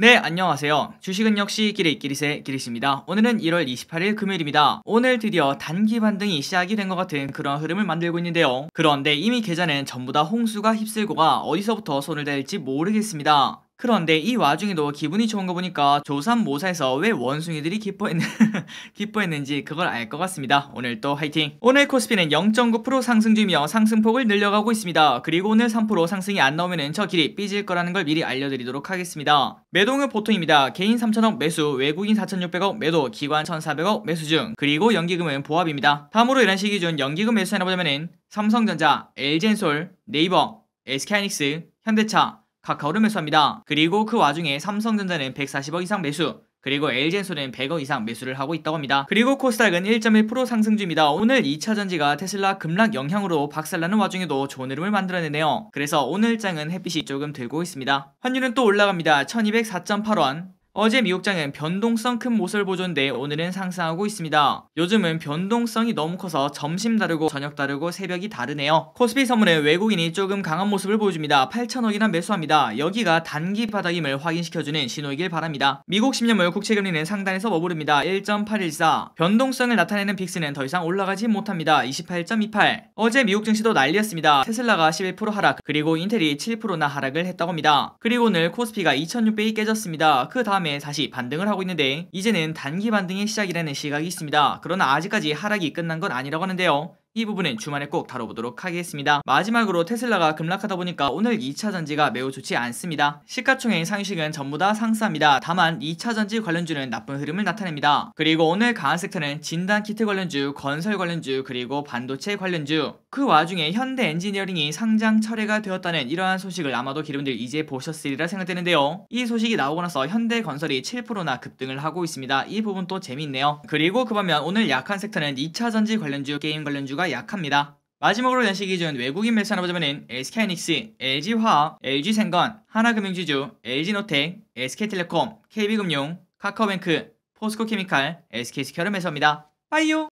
네, 안녕하세요. 주식은 역시 기릿 기릿의 기릿십니다 오늘은 1월 28일 금요일입니다. 오늘 드디어 단기 반등이 시작이 된 것 같은 그런 흐름을 만들고 있는데요. 그런데 이미 계좌는 전부 다 홍수가 휩쓸고가 어디서부터 손을 댈지 모르겠습니다. 그런데 이 와중에도 기분이 좋은 거 보니까 조삼모사에서왜 원숭이들이 기뻐했는, 기뻐했는지 그걸 알 것 같습니다. 오늘 또 화이팅! 오늘 코스피는 0.9% 상승 중이며 상승폭을 늘려가고 있습니다. 그리고 오늘 3% 상승이 안 나오면 저 길이 삐질 거라는 걸 미리 알려드리도록 하겠습니다. 매동은 보통입니다. 개인 3천억 매수, 외국인 4,600억 매도, 기관 1,400억 매수 중, 그리고 연기금은 보합입니다. 다음으로 이런 시기준 연기금 매수 해나보자면 삼성전자, LG엔솔, 네이버, SK하이닉스, 현대차, 카카오를 매수합니다. 그리고 그 와중에 삼성전자는 140억 이상 매수, 그리고 LG엔솔은 100억 이상 매수를 하고 있다고 합니다. 그리고 코스닥은 1.1% 상승 중입니다. 오늘 2차전지가 테슬라 급락 영향으로 박살나는 와중에도 좋은 흐름을 만들어내네요. 그래서 오늘 장은 햇빛이 조금 들고 있습니다. 환율은 또 올라갑니다. 1204.8원, 어제 미국장은 변동성 큰 모습을 보존돼 오늘은 상승하고 있습니다. 요즘은 변동성이 너무 커서 점심 다르고 저녁 다르고 새벽이 다르네요. 코스피 선물은 외국인이 조금 강한 모습을 보여줍니다. 8천억이나 매수합니다. 여기가 단기 바닥임을 확인시켜주는 신호이길 바랍니다. 미국 10년물 국채금리는 상단에서 머무릅니다. 1.814 변동성을 나타내는 빅스는 더 이상 올라가지 못합니다. 28.28 어제 미국 증시도 난리였습니다. 테슬라가 11% 하락 그리고 인텔이 7%나 하락을 했다고 합니다. 그리고 오늘 코스피가 2600이 깨졌습니다. 그 다음 다음에 다시 반등을 하고 있는데 이제는 단기 반등의 시작이라는 시각이 있습니다. 그러나 아직까지 하락이 끝난 건 아니라고 하는데요. 이 부분은 주말에 꼭 다뤄보도록 하겠습니다. 마지막으로 테슬라가 급락하다 보니까 오늘 2차전지가 매우 좋지 않습니다. 시가총액 상식은 전부 다 상승합니다. 다만 2차전지 관련주는 나쁜 흐름을 나타냅니다. 그리고 오늘 강한 섹터는 진단키트 관련주, 건설 관련주, 그리고 반도체 관련주 그 와중에 현대 엔지니어링이 상장 철회가 되었다는 이러한 소식을 아마도 기름들 이제 보셨으리라 생각되는데요. 이 소식이 나오고 나서 현대 건설이 7%나 급등을 하고 있습니다. 이 부분도 재미있네요. 그리고 그 반면 오늘 약한 섹터는 2차전지 관련주, 게임 관련주가 약합니다. 마지막으로 연시 기준 외국인 매수 하나보자면 SK하이닉스, LG화학, LG생건, 하나금융지주, LG노텍, SK텔레콤, KB금융, 카카오뱅크, 포스코케미칼, SK스퀘어를 매수합니다. 빠이요!